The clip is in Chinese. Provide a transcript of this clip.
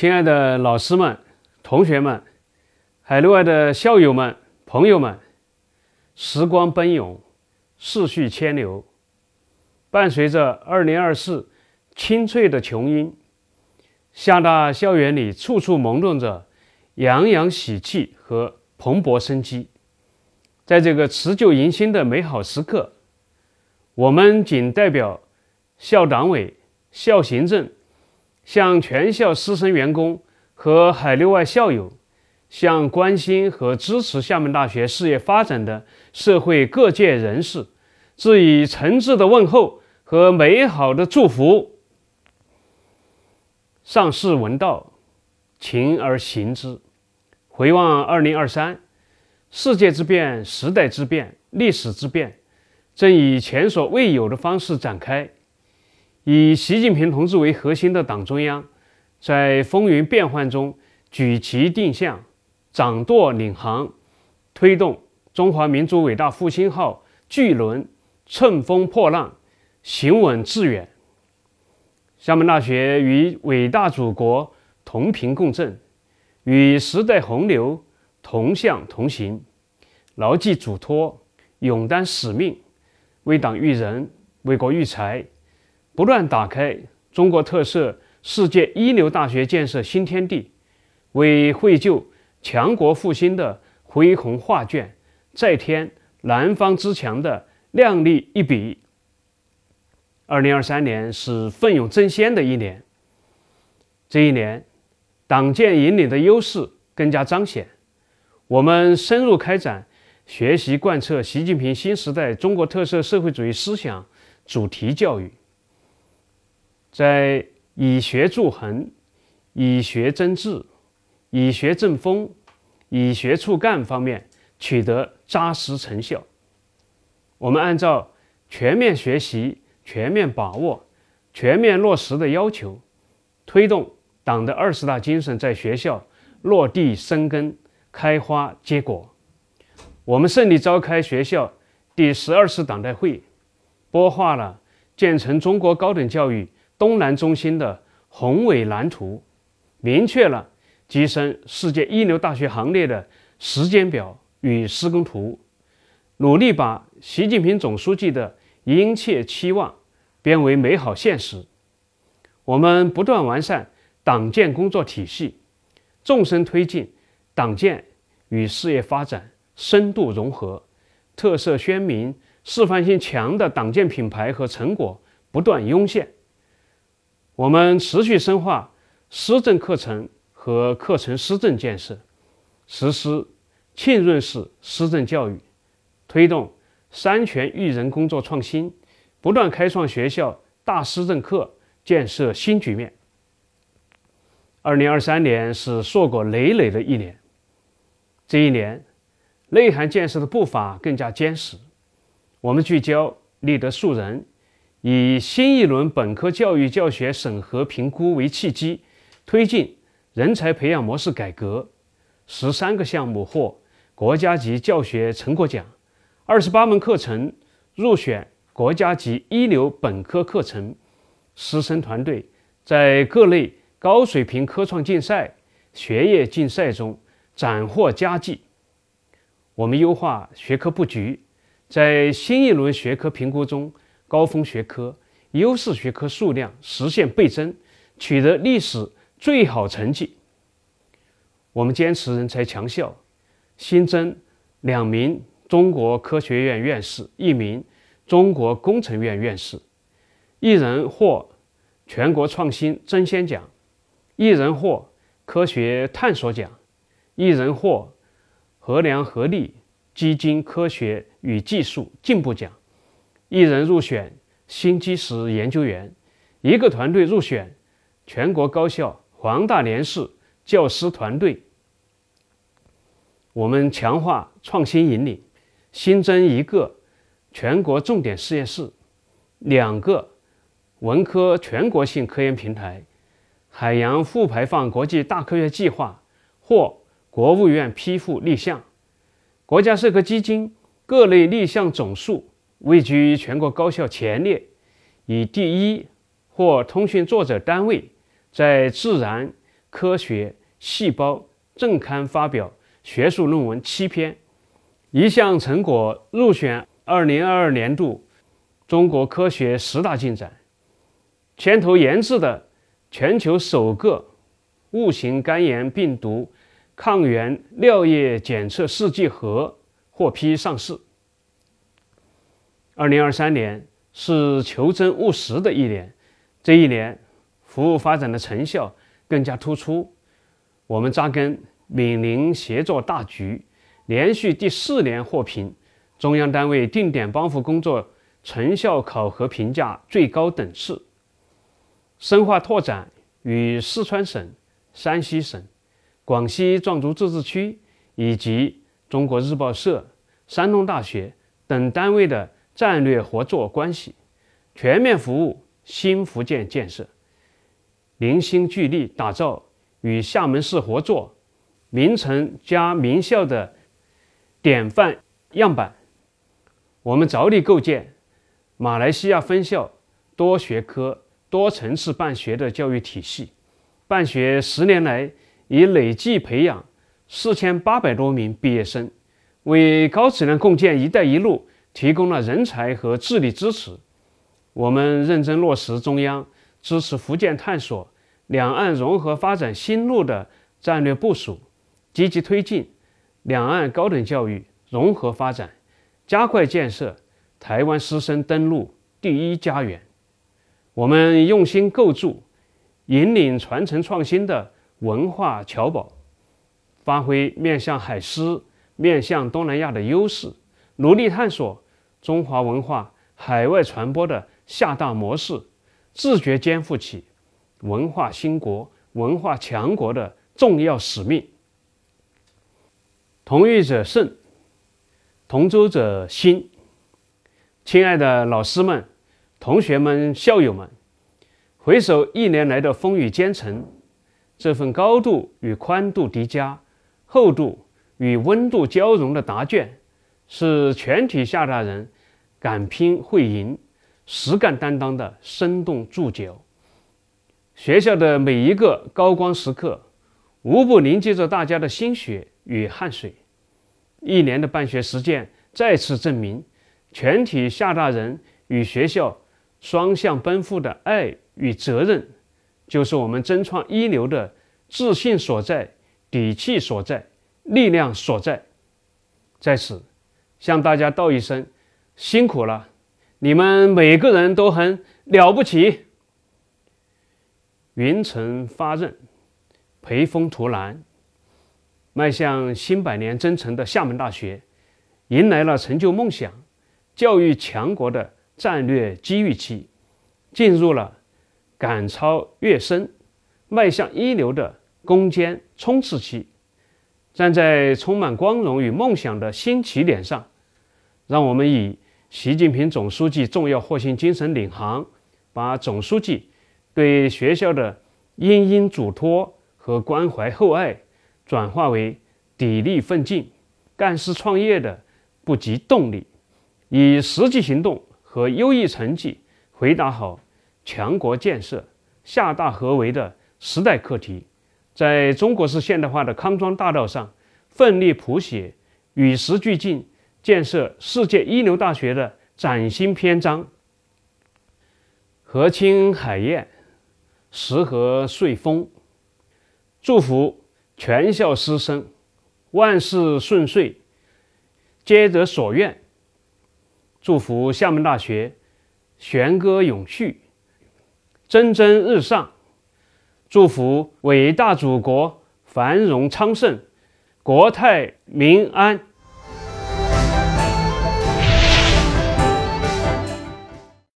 亲爱的老师们、同学们、海内外的校友们、朋友们，时光奔涌，世序千流。伴随着二零二四清脆的琼音，厦大校园里处处萌动着洋洋喜气和蓬勃生机。在这个辞旧迎新的美好时刻，我们谨代表校党委、校行政。向全校师生员工和海内外校友，向关心和支持厦门大学事业发展的社会各界人士，致以诚挚的问候和美好的祝福。上士闻道，勤而行之。回望二零二三，世界之变、时代之变、历史之变，正以前所未有的方式展开。以习近平同志为核心的党中央，在风云变幻中举旗定向、掌舵领航，推动中华民族伟大复兴号巨轮乘风破浪、行稳致远。厦门大学与伟大祖国同频共振，与时代洪流同向同行，牢记嘱托，勇担使命，为党育人，为国育才。不断打开中国特色世界一流大学建设新天地，为绘就强国复兴的恢宏画卷，再添南方之强的亮丽一笔。二零二三年是奋勇争先的一年。这一年，党建引领的优势更加彰显。我们深入开展学习贯彻习近平新时代中国特色社会主义思想主题教育。在以学铸衡，以学增智、以学正风、以学促干方面取得扎实成效。我们按照全面学习、全面把握、全面落实的要求，推动党的二十大精神在学校落地生根、开花结果。我们胜利召开学校第十二次党代会，播化了建成中国高等教育。东南中心的宏伟蓝图，明确了跻身世界一流大学行列的时间表与施工图，努力把习近平总书记的殷切期望变为美好现实。我们不断完善党建工作体系，纵深推进党建与事业发展深度融合，特色鲜明、示范性强的党建品牌和成果不断涌现。我们持续深化思政课程和课程思政建设，实施浸润式思政教育，推动三全育人工作创新，不断开创学校大思政课建设新局面。二零二三年是硕果累累的一年，这一年内涵建设的步伐更加坚实，我们聚焦立德树人。以新一轮本科教育教学审核评估为契机，推进人才培养模式改革。十三个项目获国家级教学成果奖，二十八门课程入选国家级一流本科课程。师生团队在各类高水平科创竞赛、学业竞赛中斩获佳绩。我们优化学科布局，在新一轮学科评估中。高峰学科、优势学科数量实现倍增，取得历史最好成绩。我们坚持人才强校，新增两名中国科学院院士，一名中国工程院院士，一人获全国创新争先奖，一人获科学探索奖，一人获合梁合力基金科学与技术进步奖。一人入选新基石研究员，一个团队入选全国高校黄大年式教师团队。我们强化创新引领，新增一个全国重点实验室，两个文科全国性科研平台，海洋负排放国际大科学计划获国务院批复立项，国家社科基金各类立项总数。位居全国高校前列，以第一或通讯作者单位在《自然》《科学》《细胞》正刊发表学术论文七篇，一项成果入选二零二二年度中国科学十大进展，牵头研制的全球首个戊型肝炎病毒抗原尿液检测试剂盒获批上市。二零二三年是求真务实的一年，这一年服务发展的成效更加突出。我们扎根闽宁协作大局，连续第四年获评中央单位定点帮扶工作成效考核评价最高等次。深化拓展与四川省、山西省、广西壮族自治区以及中国日报社、山东大学等单位的。战略合作关系，全面服务新福建建设，凝心聚力，打造与厦门市合作，名城加名校的典范样板。我们着力构建马来西亚分校多学科多层次办学的教育体系。办学十年来，已累计培养四千八百多名毕业生，为高质量共建“一带一路”。提供了人才和智力支持。我们认真落实中央支持福建探索两岸融合发展新路的战略部署，积极推进两岸高等教育融合发展，加快建设台湾师生登陆第一家园。我们用心构筑引领传承创新的文化桥堡，发挥面向海丝、面向东南亚的优势。努力探索中华文化海外传播的厦大模式，自觉肩负起文化兴国、文化强国的重要使命。同欲者胜，同舟者兴。亲爱的老师们、同学们、校友们，回首一年来的风雨兼程，这份高度与宽度叠加、厚度与温度交融的答卷。是全体厦大人敢拼会赢、实干担当的生动注脚。学校的每一个高光时刻，无不凝结着大家的心血与汗水。一年的办学实践再次证明，全体厦大人与学校双向奔赴的爱与责任，就是我们争创一流的自信所在、底气所在、力量所在。在此，向大家道一声辛苦了，你们每个人都很了不起。云程发轫，培风图南，迈向新百年征程的厦门大学，迎来了成就梦想、教育强国的战略机遇期，进入了赶超跃升、迈向一流的攻坚冲刺期。站在充满光荣与梦想的新起点上，让我们以习近平总书记重要核心精神领航，把总书记对学校的殷殷嘱托和关怀厚爱，转化为砥砺奋进、干事创业的不竭动力，以实际行动和优异成绩，回答好强国建设、厦大合围的时代课题。在中国式现代化的康庄大道上，奋力谱写与时俱进、建设世界一流大学的崭新篇章。河清海晏，时和岁丰。祝福全校师生万事顺遂，皆得所愿。祝福厦门大学弦歌永续，蒸蒸日上。祝福伟大祖国繁荣昌盛，国泰民安。